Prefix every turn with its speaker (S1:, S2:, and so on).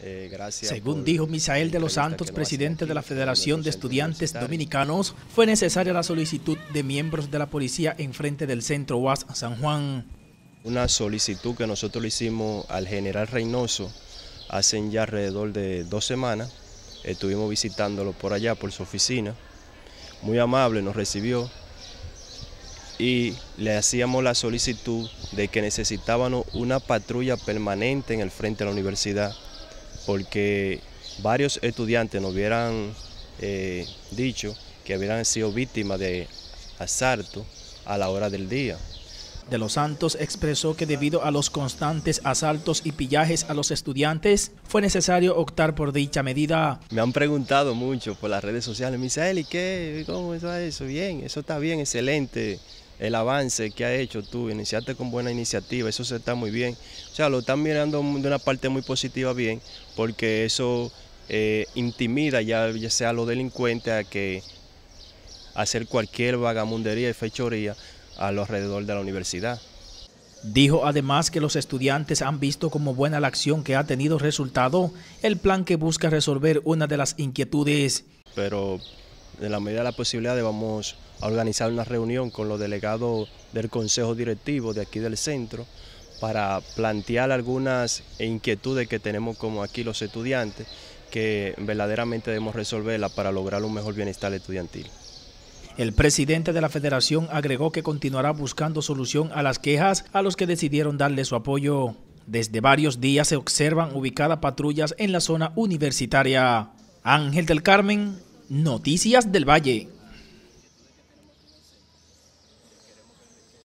S1: Eh, gracias Según dijo
S2: Misael de los Santos, presidente de la Federación de Estudiantes Dominicanos, fue necesaria la solicitud de miembros de la policía en frente del centro UAS San Juan.
S1: Una solicitud que nosotros le hicimos al general Reynoso hace ya alrededor de dos semanas. Estuvimos visitándolo por allá, por su oficina. Muy amable nos recibió, y le hacíamos la solicitud de que necesitábamos una patrulla permanente en el frente de la universidad, porque varios estudiantes nos hubieran eh, dicho
S2: que hubieran sido víctimas de asalto a la hora del día. De los Santos expresó que debido a los constantes asaltos y pillajes a los estudiantes, fue necesario optar por dicha medida. Me han preguntado mucho por las redes sociales, me
S1: ¿y qué? ¿Cómo está eso? Bien, eso está bien, excelente el avance que ha hecho tú, iniciaste con buena iniciativa, eso se está muy bien. O sea, lo están mirando de una parte muy positiva bien, porque eso eh, intimida ya, ya sea a los delincuentes a que
S2: hacer cualquier vagamundería y fechoría a lo alrededor de la universidad. Dijo además que los estudiantes han visto como buena la acción que ha tenido resultado el plan que busca resolver una de las inquietudes. Pero en la medida de la posibilidad vamos organizar una reunión con los delegados del Consejo
S1: Directivo de aquí del centro para plantear algunas inquietudes que tenemos
S2: como aquí los estudiantes que verdaderamente debemos resolverlas para lograr un mejor bienestar estudiantil. El presidente de la federación agregó que continuará buscando solución a las quejas a los que decidieron darle su apoyo. Desde varios días se observan ubicadas patrullas en la zona universitaria. Ángel del Carmen, Noticias del Valle.